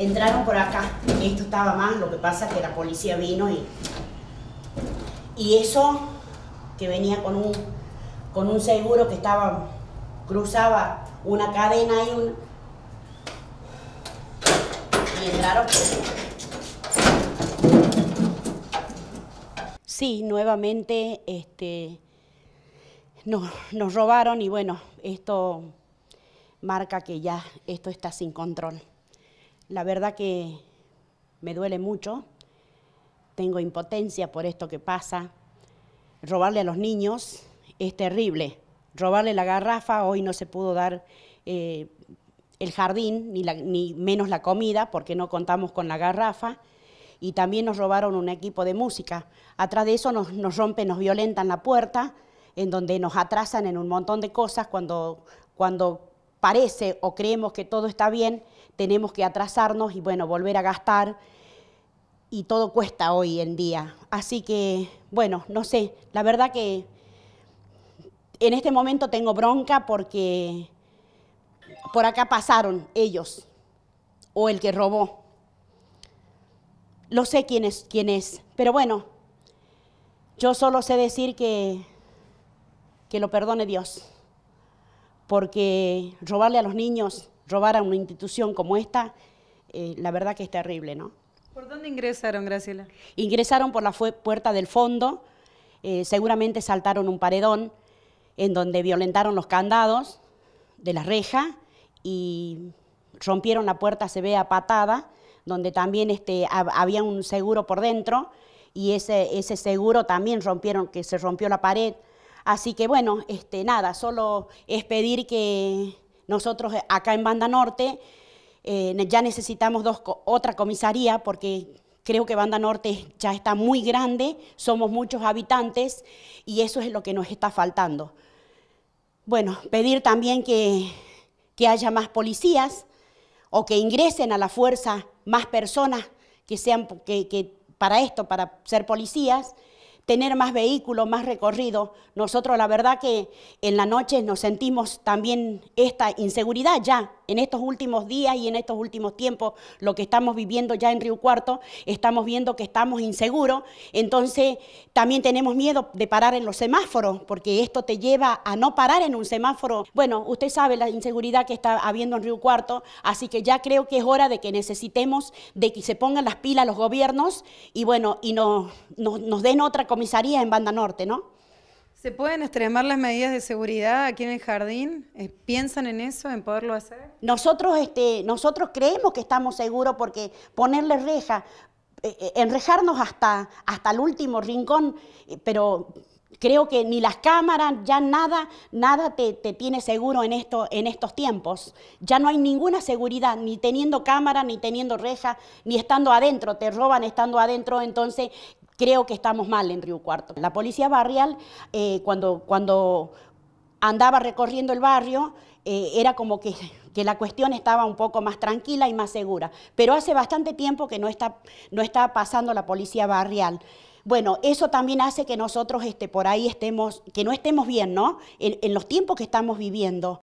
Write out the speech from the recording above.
entraron por acá. Esto estaba mal, lo que pasa es que la policía vino y... Y eso, que venía con un, con un seguro que estaba, cruzaba una cadena y un... Y entraron... Sí, nuevamente este, nos robaron y bueno, esto marca que ya esto está sin control. La verdad que me duele mucho, tengo impotencia por esto que pasa. Robarle a los niños es terrible. Robarle la garrafa, hoy no se pudo dar eh, el jardín, ni, ni menos la comida, porque no contamos con la garrafa. Y también nos robaron un equipo de música. Atrás de eso nos, nos rompen, nos violentan la puerta, en donde nos atrasan en un montón de cosas cuando, cuando parece o creemos que todo está bien, tenemos que atrasarnos y bueno, volver a gastar y todo cuesta hoy en día. Así que, bueno, no sé, la verdad que en este momento tengo bronca porque por acá pasaron ellos o el que robó. Lo sé quién es, quién es, pero bueno, yo solo sé decir que, que lo perdone Dios porque robarle a los niños, robar a una institución como esta, eh, la verdad que es terrible, ¿no? ¿Por dónde ingresaron, Graciela? Ingresaron por la puerta del fondo, eh, seguramente saltaron un paredón en donde violentaron los candados de la reja y rompieron la puerta, se ve a patada, donde también este, había un seguro por dentro y ese, ese seguro también rompieron, que se rompió la pared, Así que bueno, este, nada, solo es pedir que nosotros eh, acá en Banda Norte eh, ya necesitamos dos, otra comisaría porque creo que Banda Norte ya está muy grande, somos muchos habitantes y eso es lo que nos está faltando. Bueno, pedir también que, haya más policías o que ingresen a la fuerza más personas que sean que para esto, para ser policías tener más vehículos, más recorrido. Nosotros la verdad que en la noche nos sentimos también esta inseguridad ya, en estos últimos días y en estos últimos tiempos, lo que estamos viviendo ya en Río Cuarto, estamos viendo que estamos inseguros, entonces también tenemos miedo de parar en los semáforos, porque esto te lleva a no parar en un semáforo. Bueno, usted sabe la inseguridad que está habiendo en Río Cuarto, así que ya creo que es hora de que necesitemos de que se pongan las pilas los gobiernos y bueno, y no nos den otra comisaría en Banda Norte, ¿no? ¿Se pueden extremar las medidas de seguridad aquí en el jardín? Eh, ¿Piensan en eso, en poderlo hacer? Nosotros, este, nosotros creemos que estamos seguros porque ponerle reja, eh, eh, enrejarnos hasta, hasta el último rincón, pero creo que ni las cámaras, ya nada, nada te, te, tiene seguro en, esto, en estos tiempos. Ya no hay ninguna seguridad, ni teniendo cámara, ni teniendo reja, ni estando adentro, te roban estando adentro. Entonces creo que estamos mal en Río Cuarto. La policía barrial, eh, cuando, cuando andaba recorriendo el barrio, eh, era como que, que, la cuestión estaba un poco más tranquila y más segura. Pero hace bastante tiempo que no está, no está pasando la policía barrial. Bueno, eso también hace que nosotros este, por ahí estemos, que no estemos bien, ¿no? en los tiempos que estamos viviendo.